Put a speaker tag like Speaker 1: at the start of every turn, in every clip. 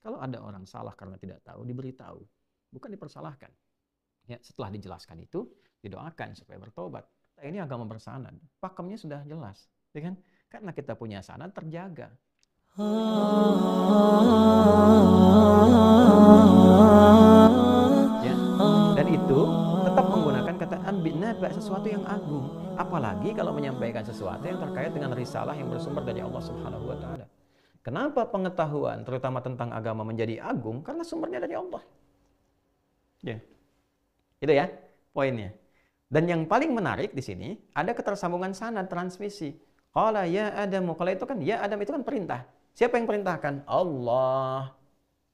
Speaker 1: Kalau ada orang salah karena tidak tahu, diberitahu, bukan dipersalahkan. Ya, setelah dijelaskan itu, didoakan supaya bertobat. Nah, ini agama bersanad, pakemnya sudah jelas, ya kan? Karena kita punya sanad terjaga. Ya, dan itu tetap menggunakan kata ambina sesuatu yang agung. Apalagi kalau menyampaikan sesuatu yang terkait dengan risalah yang bersumber dari Allah Subhanahu wa taala. Kenapa pengetahuan terutama tentang agama menjadi agung? Karena sumbernya dari Allah. Ya. Itu ya poinnya. Dan yang paling menarik di sini ada ketersambungan sana transmisi. Qala ya Adam, kalau itu kan ya Adam itu kan perintah. Siapa yang perintahkan? Allah.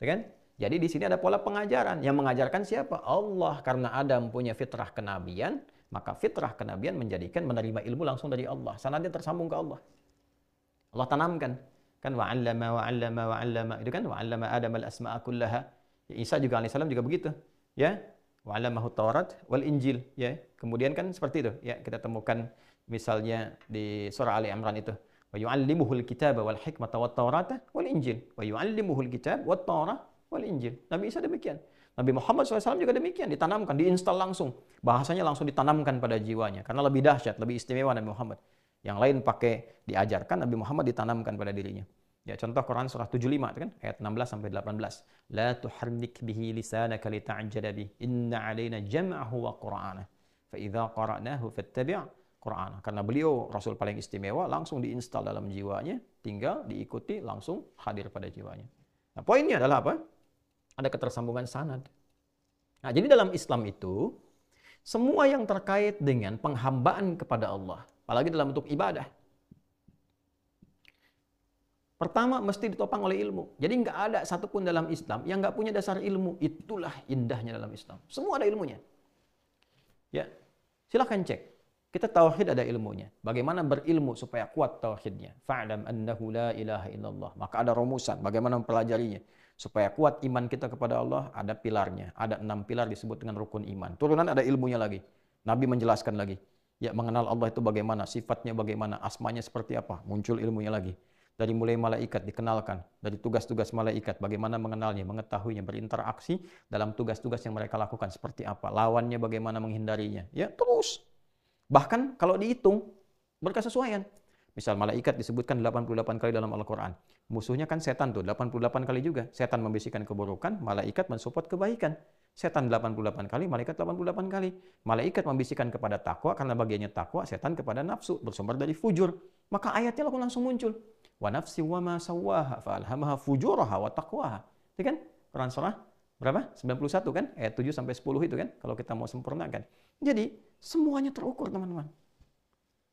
Speaker 1: Ya kan? Jadi di sini ada pola pengajaran. Yang mengajarkan siapa? Allah. Karena Adam punya fitrah kenabian, maka fitrah kenabian menjadikan menerima ilmu langsung dari Allah. Sana dia tersambung ke Allah. Allah tanamkan. Kan wa'allama wa'allama wa'allama. Itu kan wa'allama Adam al-asma'a kullaha. Ya, Isa juga alaihissalam juga begitu. Ya, wa'allamahu Taurat wal Injil, ya. Kemudian kan seperti itu, ya kita temukan misalnya di surah Ali Imran itu. Wa al kitaba wal hikmata wat tawrata wal Injil. Wa al kitab wat Taurah wal Injil. Nabi Isa demikian. Nabi Muhammad SAW juga demikian, ditanamkan, diinstal langsung. Bahasanya langsung ditanamkan pada jiwanya, karena lebih dahsyat, lebih istimewa Nabi Muhammad. Yang lain pakai diajarkan, Nabi Muhammad ditanamkan pada dirinya. Ya, contoh Quran surah 75 kan ayat 16 sampai 18. La tuharrik bihi lisanaka lita'jala bi Inna alaina jam'ahu wa qur'ana. Fa idza qara'nahu fattabi' Qur'ana. Karena beliau rasul paling istimewa langsung diinstal dalam jiwanya, tinggal diikuti langsung hadir pada jiwanya. Nah, poinnya adalah apa? Ada ketersambungan sanad. Nah, jadi dalam Islam itu semua yang terkait dengan penghambaan kepada Allah, apalagi dalam bentuk ibadah. Pertama, mesti ditopang oleh ilmu. Jadi nggak ada satupun dalam Islam yang nggak punya dasar ilmu. Itulah indahnya dalam Islam. Semua ada ilmunya. Ya, silahkan cek. Kita tauhid ada ilmunya. Bagaimana berilmu supaya kuat tauhidnya? Fa'lam annahu la ilaha illallah. Maka ada rumusan bagaimana mempelajarinya. Supaya kuat iman kita kepada Allah, ada pilarnya. Ada enam pilar disebut dengan rukun iman. Turunan ada ilmunya lagi. Nabi menjelaskan lagi. Ya mengenal Allah itu bagaimana, sifatnya bagaimana, asmanya seperti apa, muncul ilmunya lagi. Dari mulai malaikat dikenalkan, dari tugas-tugas malaikat, bagaimana mengenalnya, mengetahuinya, berinteraksi dalam tugas-tugas yang mereka lakukan seperti apa, lawannya bagaimana menghindarinya. Ya terus. Bahkan kalau dihitung, berkesesuaian. Misal malaikat disebutkan 88 kali dalam Al-Quran. Musuhnya kan setan tuh, 88 kali juga. Setan membisikkan keburukan, malaikat mensupport kebaikan setan 88 kali, malaikat 88 kali. Malaikat membisikkan kepada takwa karena bagiannya takwa, setan kepada nafsu bersumber dari fujur. Maka ayatnya lalu langsung muncul. Wa nafsi wa ma sawaha fa alhamaha fujuraha wa taqwaha. Itu kan? Quran surah berapa? 91 kan? Ayat 7 sampai 10 itu kan kalau kita mau sempurnakan. Jadi semuanya terukur teman-teman.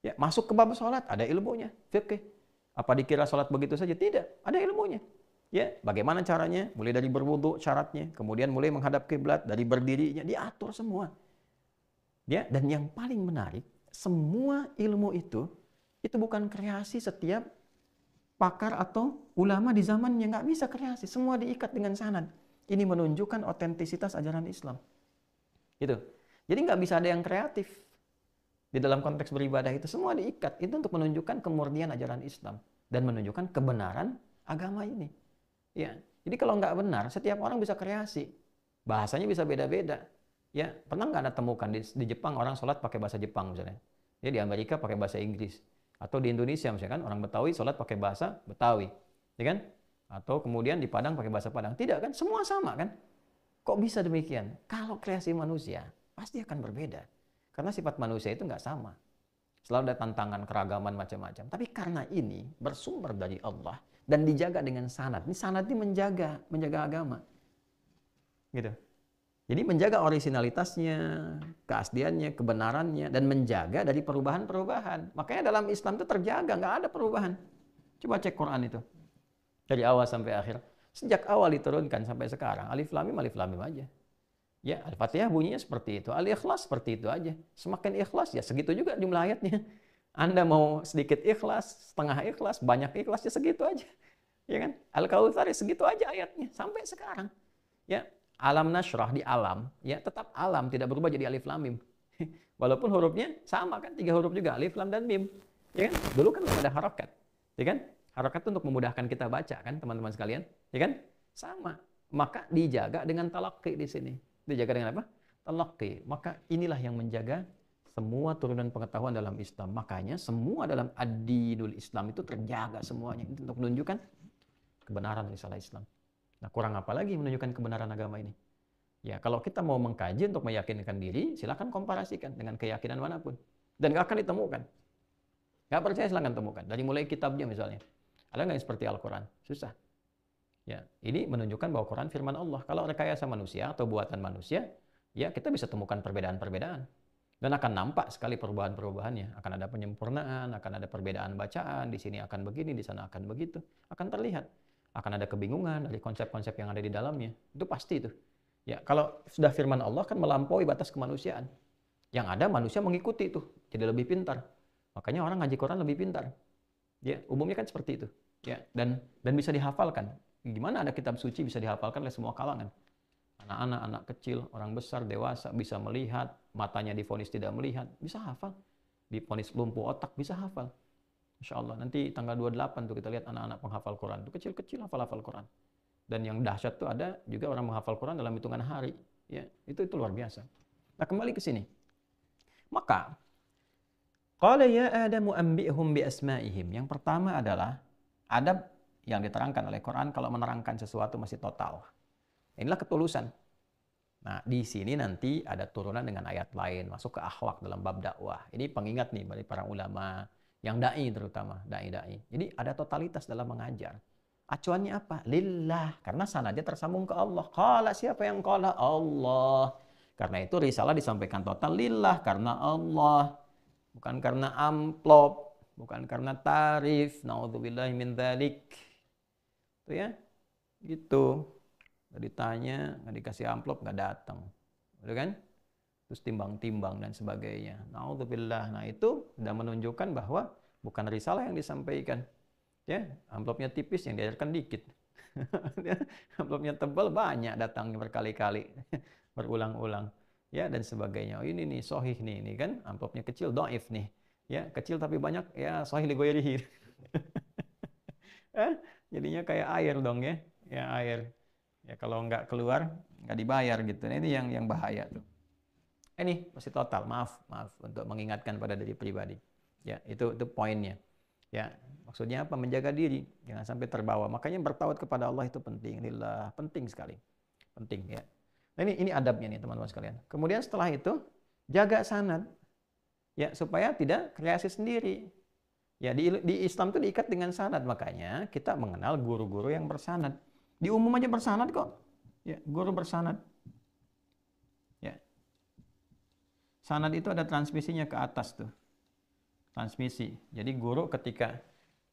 Speaker 1: Ya, masuk ke bab salat ada ilmunya, fikih. Apa dikira salat begitu saja? Tidak, ada ilmunya. Ya, bagaimana caranya? Mulai dari berwudu syaratnya, kemudian mulai menghadap kiblat, dari berdirinya diatur semua. Ya, dan yang paling menarik, semua ilmu itu itu bukan kreasi setiap pakar atau ulama di zaman yang nggak bisa kreasi, semua diikat dengan sanad. Ini menunjukkan otentisitas ajaran Islam. Gitu. Jadi nggak bisa ada yang kreatif di dalam konteks beribadah itu semua diikat. Itu untuk menunjukkan kemurnian ajaran Islam dan menunjukkan kebenaran agama ini. Ya, jadi kalau nggak benar, setiap orang bisa kreasi. Bahasanya bisa beda-beda. Ya, pernah nggak anda temukan di, di Jepang orang sholat pakai bahasa Jepang misalnya? Ya di Amerika pakai bahasa Inggris. Atau di Indonesia misalnya kan orang Betawi sholat pakai bahasa Betawi, ya kan? Atau kemudian di Padang pakai bahasa Padang. Tidak kan? Semua sama kan? Kok bisa demikian? Kalau kreasi manusia pasti akan berbeda. Karena sifat manusia itu nggak sama. Selalu ada tantangan keragaman macam-macam. Tapi karena ini bersumber dari Allah, dan dijaga dengan sanat. Ini sanat ini menjaga, menjaga agama. Gitu. Jadi menjaga orisinalitasnya, keasliannya, kebenarannya, dan menjaga dari perubahan-perubahan. Makanya dalam Islam itu terjaga, nggak ada perubahan. Coba cek Quran itu. Dari awal sampai akhir. Sejak awal diturunkan sampai sekarang, alif lamim, alif lamim aja. Ya, Al-Fatihah bunyinya seperti itu. Al-Ikhlas seperti itu aja. Semakin ikhlas, ya segitu juga jumlah ayatnya. Anda mau sedikit ikhlas, setengah ikhlas, banyak ikhlas, ya segitu aja. Ya kan? Al-Kautsar ya segitu aja ayatnya sampai sekarang. Ya, alam nasrah di alam, ya tetap alam tidak berubah jadi alif lam mim. Walaupun hurufnya sama kan, tiga huruf juga alif lam dan mim. Ya kan? Dulu kan ada harokat. Ya kan? Harokat itu untuk memudahkan kita baca kan teman-teman sekalian. Ya kan? Sama. Maka dijaga dengan talakki di sini. Dijaga dengan apa? Talakki, Maka inilah yang menjaga semua turunan pengetahuan dalam Islam. Makanya semua dalam adidul Islam itu terjaga semuanya. Itu untuk menunjukkan kebenaran risalah Islam. Nah kurang apa lagi menunjukkan kebenaran agama ini? Ya kalau kita mau mengkaji untuk meyakinkan diri, silahkan komparasikan dengan keyakinan manapun. Dan gak akan ditemukan. Gak percaya silahkan temukan. Dari mulai kitabnya misalnya. Ada nggak yang seperti Al-Quran? Susah. Ya, ini menunjukkan bahwa Quran firman Allah. Kalau rekayasa manusia atau buatan manusia, ya kita bisa temukan perbedaan-perbedaan. Dan akan nampak sekali perubahan-perubahannya. Akan ada penyempurnaan, akan ada perbedaan bacaan, di sini akan begini, di sana akan begitu. Akan terlihat. Akan ada kebingungan dari konsep-konsep yang ada di dalamnya. Itu pasti itu. Ya, kalau sudah firman Allah kan melampaui batas kemanusiaan. Yang ada manusia mengikuti itu, jadi lebih pintar. Makanya orang ngaji Quran lebih pintar. Ya, umumnya kan seperti itu. Ya, dan dan bisa dihafalkan. Gimana ada kitab suci bisa dihafalkan oleh semua kalangan? Anak-anak, anak kecil, orang besar, dewasa bisa melihat, matanya difonis tidak melihat, bisa hafal. Difonis lumpuh otak, bisa hafal. Insya Allah, nanti tanggal 28 tuh kita lihat anak-anak penghafal Quran. Itu kecil-kecil hafal-hafal Quran. Dan yang dahsyat tuh ada juga orang menghafal Quran dalam hitungan hari. Ya, itu itu luar biasa. Nah, kembali ke sini. Maka, Qala ya Adamu ambihum bi asma'ihim. Yang pertama adalah adab yang diterangkan oleh Quran kalau menerangkan sesuatu masih total. Inilah ketulusan. Nah, di sini nanti ada turunan dengan ayat lain, masuk ke akhlak dalam bab dakwah. Ini pengingat nih bagi para ulama, yang da'i terutama, da'i-da'i. Jadi ada totalitas dalam mengajar. Acuannya apa? Lillah. Karena sanadnya tersambung ke Allah. Kala siapa yang qala? Allah. Karena itu risalah disampaikan total lillah karena Allah. Bukan karena amplop, bukan karena tarif. Naudzubillah min dzalik. Itu ya. Gitu ditanya, nggak dikasih amplop, nggak datang, gitu kan? Terus timbang-timbang dan sebagainya. Naudzubillah. Nah itu sudah menunjukkan bahwa bukan risalah yang disampaikan. Ya, amplopnya tipis yang diajarkan dikit. amplopnya tebal banyak datang berkali-kali, berulang-ulang. Ya dan sebagainya. Oh, ini nih sohih nih, ini kan amplopnya kecil, doif nih. Ya kecil tapi banyak ya sohih lihir, eh, jadinya kayak air dong ya, ya air ya kalau nggak keluar nggak dibayar gitu nah, ini yang yang bahaya tuh eh, ini masih total maaf maaf untuk mengingatkan pada diri pribadi ya itu itu poinnya ya maksudnya apa menjaga diri jangan sampai terbawa makanya bertawat kepada Allah itu penting inilah penting sekali penting ya nah ini ini adabnya nih teman-teman sekalian kemudian setelah itu jaga sanad ya supaya tidak kreasi sendiri ya di, di Islam itu diikat dengan sanad makanya kita mengenal guru-guru yang bersanad di umum aja bersanad kok. Ya, guru bersanad. Ya. Sanad itu ada transmisinya ke atas tuh. Transmisi. Jadi guru ketika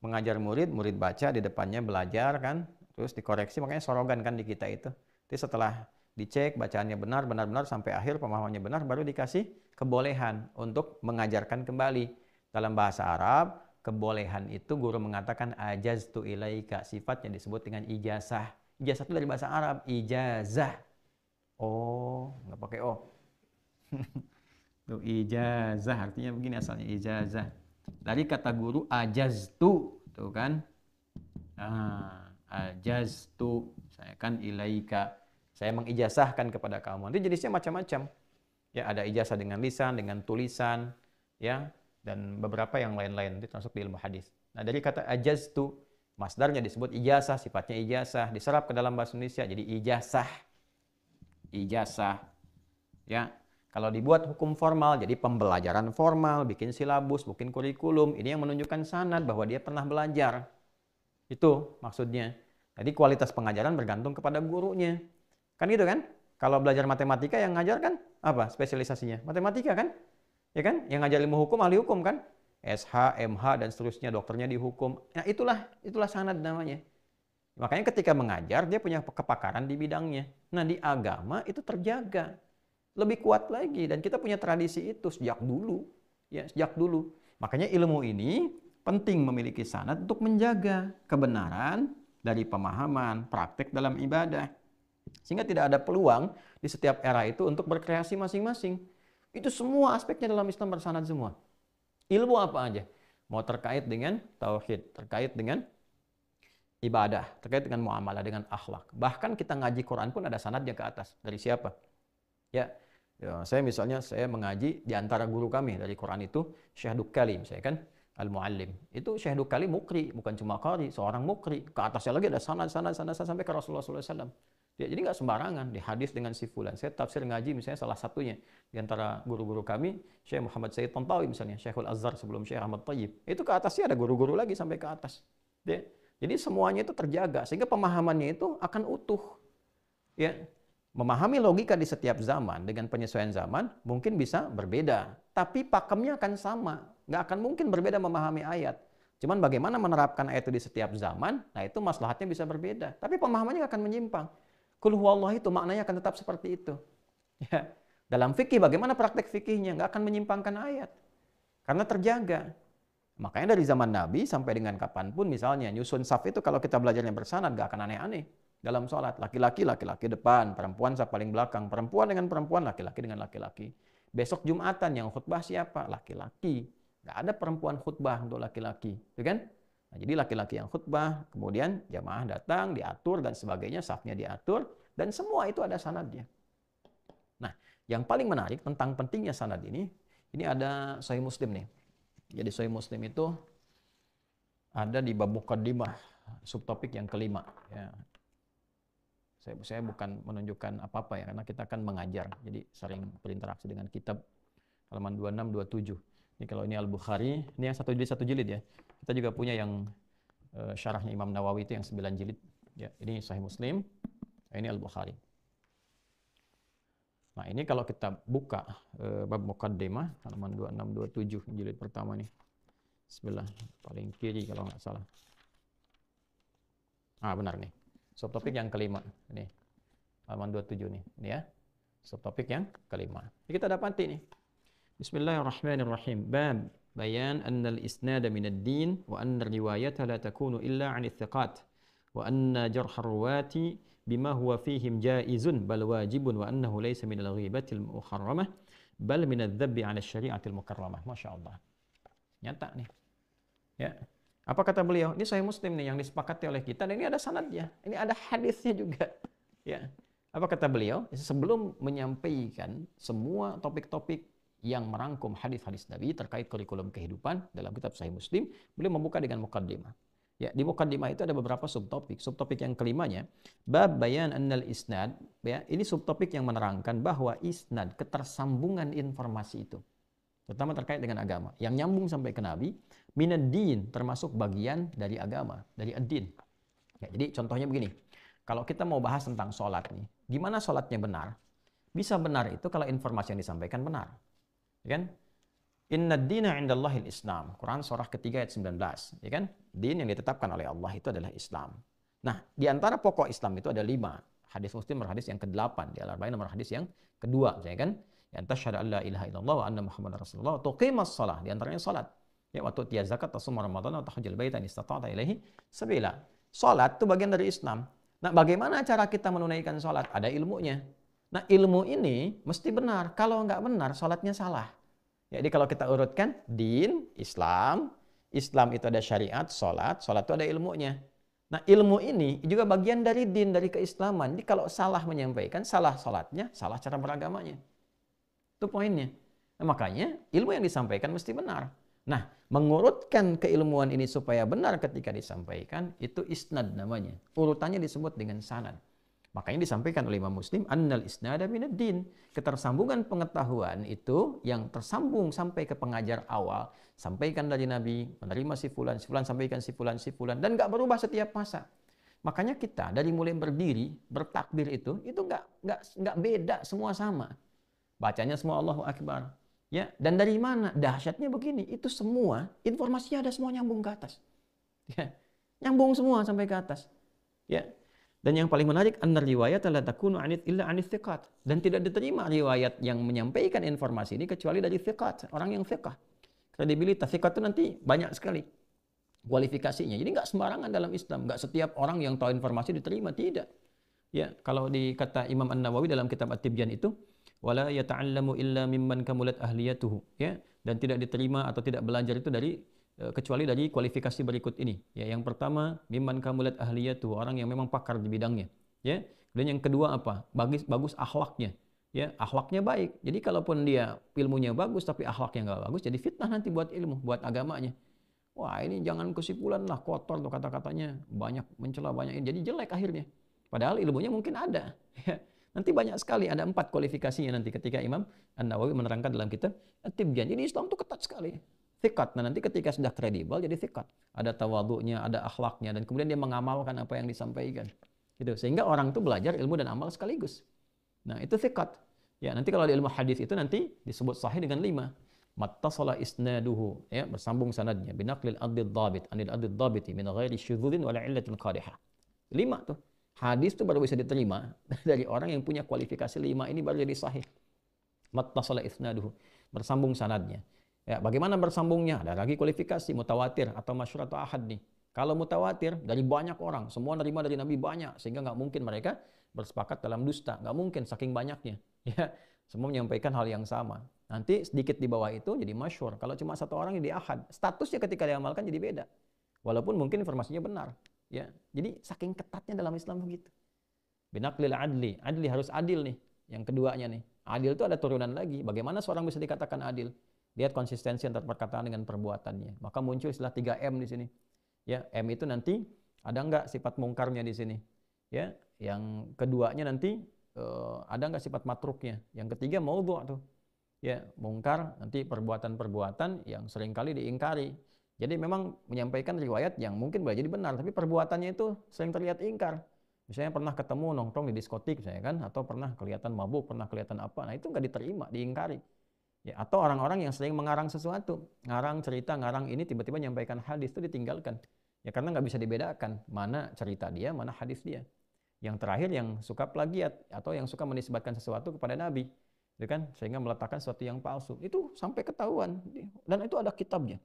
Speaker 1: mengajar murid, murid baca di depannya belajar kan, terus dikoreksi makanya sorogan kan di kita itu. Jadi setelah dicek bacaannya benar benar-benar sampai akhir pemahamannya benar baru dikasih kebolehan untuk mengajarkan kembali dalam bahasa Arab kebolehan itu guru mengatakan ajaz tu ilaika yang disebut dengan ijazah Ijazah itu dari bahasa Arab, ijazah. Oh, nggak pakai oh Tuh, ijazah artinya begini asalnya ijazah. Dari kata guru ajaztu, tuh kan? Ah, ajaztu, saya kan ilaika. Saya mengijazahkan kepada kamu. Nanti jenisnya macam-macam. Ya, ada ijazah dengan lisan, dengan tulisan, ya, dan beberapa yang lain-lain. Itu termasuk di ilmu hadis. Nah, dari kata ajaztu, Masdarnya disebut ijazah, sifatnya ijazah, diserap ke dalam bahasa Indonesia jadi ijazah. Ijazah. Ya. Kalau dibuat hukum formal jadi pembelajaran formal, bikin silabus, bikin kurikulum, ini yang menunjukkan sanad bahwa dia pernah belajar. Itu maksudnya. Jadi kualitas pengajaran bergantung kepada gurunya. Kan gitu kan? Kalau belajar matematika yang ngajar kan apa spesialisasinya? Matematika kan? Ya kan? Yang ngajar ilmu hukum ahli hukum kan? SH, MH dan seterusnya dokternya dihukum. Nah, itulah itulah sanad namanya. Makanya ketika mengajar dia punya kepakaran di bidangnya. Nah, di agama itu terjaga. Lebih kuat lagi dan kita punya tradisi itu sejak dulu. Ya, sejak dulu. Makanya ilmu ini penting memiliki sanad untuk menjaga kebenaran dari pemahaman, praktik dalam ibadah. Sehingga tidak ada peluang di setiap era itu untuk berkreasi masing-masing. Itu semua aspeknya dalam Islam bersanad semua. Ilmu apa aja? Mau terkait dengan tauhid, terkait dengan ibadah, terkait dengan muamalah, dengan akhlak. Bahkan kita ngaji Quran pun ada sanadnya ke atas. Dari siapa? Ya, ya saya misalnya saya mengaji di antara guru kami dari Quran itu Syekh Kalim, saya kan al-muallim. Itu Syekh Kalim mukri, bukan cuma qari, seorang mukri. Ke atasnya lagi ada sanad, sanad, sanad, sanad sampai ke Rasulullah SAW. Ya, jadi nggak sembarangan di hadis dengan si fulan. Saya tafsir ngaji misalnya salah satunya di antara guru-guru kami, Syekh Muhammad Said Tantawi misalnya, Syekhul Azhar sebelum Syekh Ahmad Tayyib. Itu ke atasnya ada guru-guru lagi sampai ke atas. Ya. Jadi semuanya itu terjaga sehingga pemahamannya itu akan utuh. Ya. Memahami logika di setiap zaman dengan penyesuaian zaman mungkin bisa berbeda, tapi pakemnya akan sama. Nggak akan mungkin berbeda memahami ayat. Cuman bagaimana menerapkan ayat itu di setiap zaman, nah itu maslahatnya bisa berbeda. Tapi pemahamannya akan menyimpang. Kul Allah itu maknanya akan tetap seperti itu. Ya. Dalam fikih bagaimana praktek fikihnya nggak akan menyimpangkan ayat karena terjaga. Makanya dari zaman Nabi sampai dengan kapanpun misalnya nyusun saf itu kalau kita belajarnya bersanad nggak akan aneh-aneh dalam sholat. Laki-laki, laki-laki depan, perempuan saf paling belakang, perempuan dengan perempuan, laki-laki dengan laki-laki. Besok Jumatan yang khutbah siapa? Laki-laki. Gak ada perempuan khutbah untuk laki-laki. Itu ya kan? Nah, jadi laki-laki yang khutbah, kemudian jamaah datang, diatur dan sebagainya, safnya diatur, dan semua itu ada sanadnya. Nah, yang paling menarik tentang pentingnya sanad ini, ini ada Sahih Muslim nih. Jadi Sahih Muslim itu ada di bab subtopik yang kelima ya. Saya, saya bukan menunjukkan apa-apa ya karena kita akan mengajar. Jadi sering berinteraksi dengan kitab halaman 26 27. Jadi kalau ini Al-Bukhari, ini yang satu jilid satu jilid ya. Kita juga punya yang uh, syarahnya Imam Nawawi itu yang sembilan jilid. Ya, ini Sahih Muslim, ini Al-Bukhari. Nah, ini kalau kita buka uh, bab mukaddimah halaman 2627 jilid pertama nih. Sebelah paling kiri kalau nggak salah. Ah, benar nih. Subtopik yang kelima. Ini halaman 27 nih, ini ya. Subtopik yang kelima. Jadi kita dapat nih Bismillahirrahmanirrahim. Bab bayan anna al-isnada min ad-din wa anna riwayata la takunu illa 'an thiqat wa anna jarh ar-ruwati bima huwa fihim jaizun bal wajibun wa annahu laysa min al-ghibati al-muharramah bal min adh-dhabbi 'ala syari'ati al-mukarramah. Masyaallah. Nyata nih. Ya. Apa kata beliau? Ini saya Muslim nih yang disepakati oleh kita dan ini ada sanadnya. Ini ada hadisnya juga. Ya. Apa kata beliau? Sebelum menyampaikan semua topik-topik yang merangkum hadis-hadis Nabi terkait kurikulum kehidupan dalam kitab Sahih Muslim, beliau membuka dengan mukaddimah. Ya, di mukaddimah itu ada beberapa subtopik. Subtopik yang kelimanya, bab bayan annal isnad, ya, ini subtopik yang menerangkan bahwa isnad, ketersambungan informasi itu terutama terkait dengan agama yang nyambung sampai ke nabi minad din termasuk bagian dari agama dari ad-din ya, jadi contohnya begini kalau kita mau bahas tentang sholat nih gimana sholatnya benar bisa benar itu kalau informasi yang disampaikan benar ya kan? Inna dina Allahil Islam. Quran surah ketiga ayat 19, ya kan? Din yang ditetapkan oleh Allah itu adalah Islam. Nah, di antara pokok Islam itu ada lima. Hadis Muslim nomor hadis yang ke-8, di Al-Arba'in nomor hadis yang kedua, ya kan? Yang tasyhadu an la ilaha illallah wa anna Muhammadar Rasulullah wa tuqimas salah, di antaranya salat. Ya, waktu tiya zakat, tasum Ramadan, wa tahajjal baita in istata'ta ilaihi sabila. Salat itu bagian dari Islam. Nah, bagaimana cara kita menunaikan salat? Ada ilmunya. Nah ilmu ini mesti benar. Kalau nggak benar, sholatnya salah. Jadi kalau kita urutkan, din, Islam, Islam itu ada syariat, sholat, sholat itu ada ilmunya. Nah ilmu ini juga bagian dari din, dari keislaman. Jadi kalau salah menyampaikan, salah sholatnya, salah cara beragamanya. Itu poinnya. Nah, makanya ilmu yang disampaikan mesti benar. Nah, mengurutkan keilmuan ini supaya benar ketika disampaikan, itu isnad namanya. Urutannya disebut dengan sanad. Makanya disampaikan oleh Imam Muslim, annal isnada minaddin. Ketersambungan pengetahuan itu yang tersambung sampai ke pengajar awal, sampaikan dari Nabi, menerima si fulan, si fulan, sampaikan si fulan, dan gak berubah setiap masa. Makanya kita dari mulai berdiri, bertakbir itu, itu gak gak gak beda, semua sama. Bacanya semua Allahu Akbar. Ya, dan dari mana? Dahsyatnya begini, itu semua informasi ada semua nyambung ke atas. Ya. Nyambung semua sampai ke atas. Ya, dan yang paling menarik, annar riwayat la takunu anit illa anit thiqat. Dan tidak diterima riwayat yang menyampaikan informasi ini kecuali dari thiqat, orang yang thiqah. Kredibilitas thiqat itu nanti banyak sekali kualifikasinya. Jadi nggak sembarangan dalam Islam, nggak setiap orang yang tahu informasi diterima, tidak. Ya, kalau dikata Imam An-Nawawi dalam kitab At-Tibyan itu, wala yata'allamu illa mimman kamulat ahliyatuhu, ya, dan tidak diterima atau tidak belajar itu dari Eh, kecuali dari kualifikasi berikut ini. Ya, yang pertama, kamu lihat kamulat ahliyatu, orang yang memang pakar di bidangnya. Ya. Dan yang kedua apa? Bagus bagus akhlaknya. Ya, akhlaknya baik. Jadi kalaupun dia ilmunya bagus tapi akhlaknya nggak bagus, jadi fitnah nanti buat ilmu, buat agamanya. Wah, ini jangan kesimpulan lah, kotor tuh kata-katanya, banyak mencela banyak ini. Jadi jelek akhirnya. Padahal ilmunya mungkin ada. Ya. Nanti banyak sekali ada empat kualifikasinya nanti ketika Imam An Nawawi menerangkan dalam kitab at Jadi Islam tuh ketat sekali thikat. Nah nanti ketika sudah kredibel jadi thikat. Ada tawaduknya, ada akhlaknya, dan kemudian dia mengamalkan apa yang disampaikan. Gitu. Sehingga orang itu belajar ilmu dan amal sekaligus. Nah itu thikat. Ya nanti kalau di ilmu hadis itu nanti disebut sahih dengan lima. Mattasala isnaduhu. Ya, bersambung sanadnya. Binaklil adil dhabit. Anil adil dhabiti min ghairi syudhudin wala illatin qadihah. Lima tuh. Hadis itu baru bisa diterima dari orang yang punya kualifikasi lima ini baru jadi sahih. Mattasala isnaduhu. Bersambung sanadnya. Ya, bagaimana bersambungnya? Ada lagi kualifikasi mutawatir atau masyur atau ahad nih. Kalau mutawatir dari banyak orang, semua nerima dari Nabi banyak, sehingga nggak mungkin mereka bersepakat dalam dusta, nggak mungkin saking banyaknya. Ya, semua menyampaikan hal yang sama. Nanti sedikit di bawah itu jadi masyur. Kalau cuma satu orang jadi ahad, statusnya ketika diamalkan jadi beda. Walaupun mungkin informasinya benar. Ya, jadi saking ketatnya dalam Islam begitu. Binaklil adli, adli harus adil nih. Yang keduanya nih, adil itu ada turunan lagi. Bagaimana seorang bisa dikatakan adil? Lihat konsistensi antara perkataan dengan perbuatannya. Maka muncul istilah 3M di sini. Ya, M itu nanti ada nggak sifat mungkarnya di sini? Ya, yang keduanya nanti uh, ada nggak sifat matruknya? Yang ketiga mau buat tuh. Ya, mungkar nanti perbuatan-perbuatan yang seringkali diingkari. Jadi memang menyampaikan riwayat yang mungkin boleh jadi benar, tapi perbuatannya itu sering terlihat ingkar. Misalnya pernah ketemu nongkrong di diskotik saya kan, atau pernah kelihatan mabuk, pernah kelihatan apa. Nah itu nggak diterima, diingkari. Ya, atau orang-orang yang sering mengarang sesuatu, ngarang cerita, ngarang ini tiba-tiba nyampaikan hadis itu ditinggalkan. Ya karena nggak bisa dibedakan mana cerita dia, mana hadis dia. Yang terakhir yang suka plagiat atau yang suka menisbatkan sesuatu kepada Nabi, ya kan? Sehingga meletakkan sesuatu yang palsu. Itu sampai ketahuan dan itu ada kitabnya.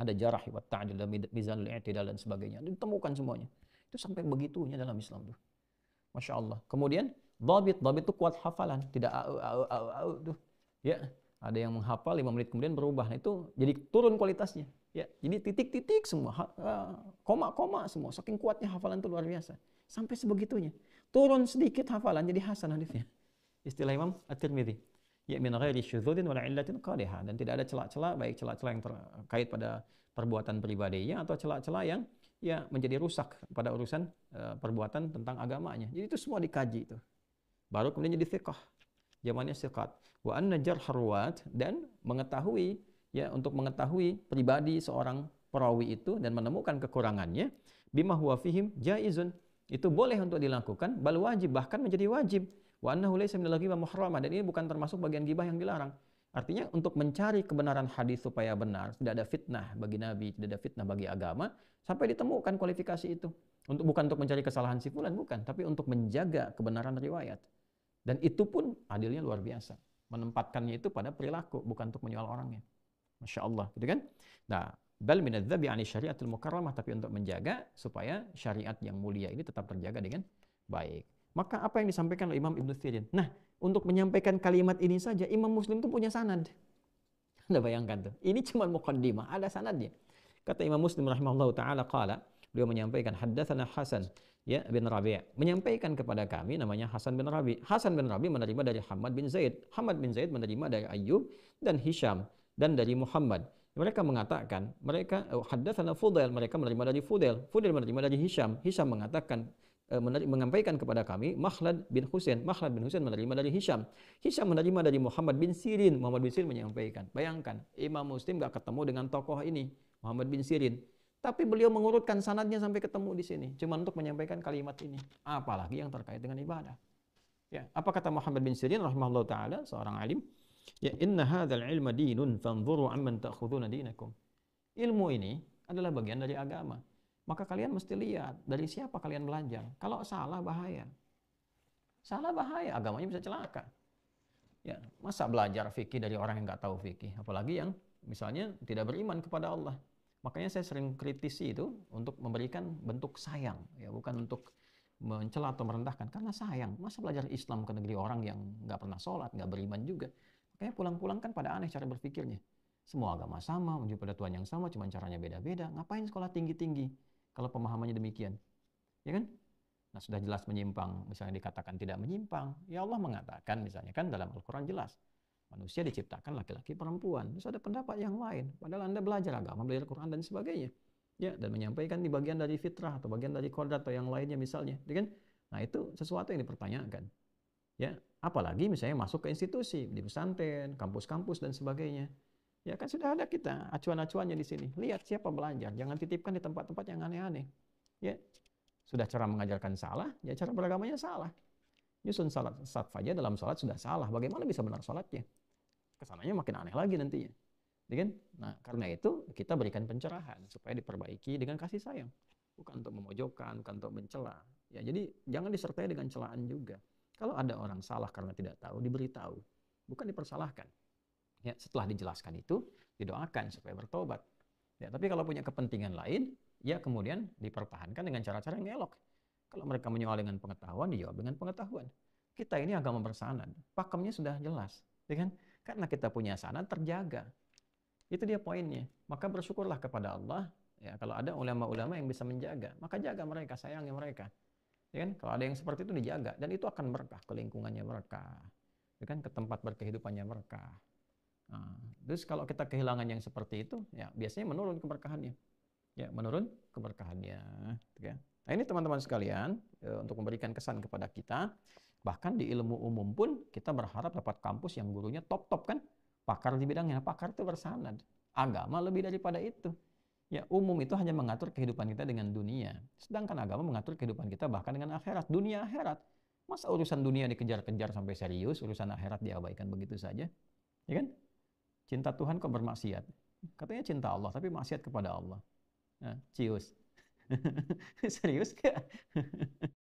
Speaker 1: Ada jarah wa ta'dil dan mizanul i'tidal dan sebagainya. Ditemukan semuanya. Itu sampai begitunya dalam Islam tuh. Masya Allah. Kemudian, dhabit. Dhabit itu kuat hafalan. Tidak au, au, au, au, tuh. Ya, ada yang menghafal lima menit kemudian berubah. Nah, itu jadi turun kualitasnya. Ya, jadi titik-titik semua, koma-koma semua. Saking kuatnya hafalan itu luar biasa. Sampai sebegitunya. Turun sedikit hafalan jadi hasan hadisnya. Istilah Imam At-Tirmidzi. Ya min ghairi syudzudin wala illatin qadiha dan tidak ada celak celak baik celak celak yang terkait pada perbuatan pribadinya atau celak celak yang ya menjadi rusak pada urusan uh, perbuatan tentang agamanya. Jadi itu semua dikaji itu. Baru kemudian jadi fiqh. Zamannya siqat. Wa anna dan mengetahui ya untuk mengetahui pribadi seorang perawi itu dan menemukan kekurangannya bima huwa fihim jaizun itu boleh untuk dilakukan bal wajib bahkan menjadi wajib wa annahu laysa minal ghibah dan ini bukan termasuk bagian gibah yang dilarang Artinya untuk mencari kebenaran hadis supaya benar, tidak ada fitnah bagi nabi, tidak ada fitnah bagi agama, sampai ditemukan kualifikasi itu. Untuk bukan untuk mencari kesalahan si bukan, tapi untuk menjaga kebenaran riwayat. Dan itu pun adilnya luar biasa. Menempatkannya itu pada perilaku, bukan untuk menjual orangnya. Masya Allah, gitu kan? Nah, bal minadzabi ani syariatul mukarramah, tapi untuk menjaga supaya syariat yang mulia ini tetap terjaga dengan baik. Maka apa yang disampaikan oleh Imam Ibnu Sirin? Nah, untuk menyampaikan kalimat ini saja, Imam Muslim itu punya sanad. Anda bayangkan tuh. Ini cuma mukaddimah, ada sanadnya. Kata Imam Muslim rahimahullah ta'ala, kala, beliau menyampaikan, haddathana Hasan, ya bin Rabi' menyampaikan kepada kami namanya Hasan bin Rabi'. Hasan bin Rabi' menerima dari Hamad bin Zaid. Hamad bin Zaid menerima dari Ayub dan Hisham dan dari Muhammad. Mereka mengatakan, mereka eh, hadatsana Fudail, mereka menerima dari Fudail. Fudail menerima dari Hisham. Hisham mengatakan eh, mengampaikan kepada kami Mahlad bin Husain. Mahlad bin Husain menerima dari Hisham. Hisham menerima dari Muhammad bin Sirin. Muhammad bin Sirin menyampaikan. Bayangkan, Imam Muslim gak ketemu dengan tokoh ini, Muhammad bin Sirin. Tapi beliau mengurutkan sanadnya sampai ketemu di sini. Cuma untuk menyampaikan kalimat ini. Apalagi yang terkait dengan ibadah. Ya, apa kata Muhammad bin Sirin rahimahullah taala seorang alim? Ya inna hadzal ilma dinun fanzuru amman ta'khuduna dinakum. Ilmu ini adalah bagian dari agama. Maka kalian mesti lihat dari siapa kalian belajar. Kalau salah bahaya. Salah bahaya, agamanya bisa celaka. Ya, masa belajar fikih dari orang yang nggak tahu fikih, apalagi yang misalnya tidak beriman kepada Allah Makanya saya sering kritisi itu untuk memberikan bentuk sayang, ya bukan untuk mencela atau merendahkan. Karena sayang, masa belajar Islam ke negeri orang yang nggak pernah sholat, nggak beriman juga. Makanya pulang-pulang kan pada aneh cara berpikirnya. Semua agama sama, menuju pada Tuhan yang sama, cuma caranya beda-beda. Ngapain sekolah tinggi-tinggi kalau pemahamannya demikian? Ya kan? Nah sudah jelas menyimpang, misalnya dikatakan tidak menyimpang, ya Allah mengatakan misalnya kan dalam Al-Quran jelas. Manusia diciptakan laki-laki perempuan. Terus ada pendapat yang lain. Padahal Anda belajar agama, belajar Quran dan sebagainya. Ya, dan menyampaikan di bagian dari fitrah atau bagian dari kodrat atau yang lainnya misalnya. Ya kan? Nah, itu sesuatu yang dipertanyakan. Ya, apalagi misalnya masuk ke institusi, di pesantren, kampus-kampus dan sebagainya. Ya kan sudah ada kita acuan-acuannya di sini. Lihat siapa belajar, jangan titipkan di tempat-tempat yang aneh-aneh. Ya, sudah cara mengajarkan salah, ya cara beragamanya salah. Nyusun salat saf aja dalam salat sudah salah. Bagaimana bisa benar salatnya? kesananya makin aneh lagi nantinya. Ya kan? Nah, karena itu kita berikan pencerahan supaya diperbaiki dengan kasih sayang. Bukan untuk memojokkan, bukan untuk mencela. Ya, jadi jangan disertai dengan celaan juga. Kalau ada orang salah karena tidak tahu, diberitahu. Bukan dipersalahkan. Ya, setelah dijelaskan itu, didoakan supaya bertobat. Ya, tapi kalau punya kepentingan lain, ya kemudian dipertahankan dengan cara-cara yang elok. Kalau mereka menyoal dengan pengetahuan, dijawab dengan pengetahuan. Kita ini agama bersanad, pakemnya sudah jelas, ya kan? Karena kita punya sanad terjaga. Itu dia poinnya. Maka bersyukurlah kepada Allah ya kalau ada ulama-ulama yang bisa menjaga, maka jaga mereka, sayangi mereka. Ya kan? Kalau ada yang seperti itu dijaga dan itu akan berkah ke lingkungannya mereka. Ya kan ke tempat berkehidupannya mereka. Nah, terus kalau kita kehilangan yang seperti itu, ya biasanya menurun keberkahannya. Ya, menurun keberkahannya, ya. Nah, ini teman-teman sekalian eh, untuk memberikan kesan kepada kita Bahkan di ilmu umum pun kita berharap dapat kampus yang gurunya top-top kan. Pakar di bidangnya. Nah, pakar itu bersanad. Agama lebih daripada itu. Ya umum itu hanya mengatur kehidupan kita dengan dunia. Sedangkan agama mengatur kehidupan kita bahkan dengan akhirat. Dunia akhirat. Masa urusan dunia dikejar-kejar sampai serius, urusan akhirat diabaikan begitu saja? Ya kan? Cinta Tuhan kok bermaksiat? Katanya cinta Allah, tapi maksiat kepada Allah. Nah, cius. serius gak?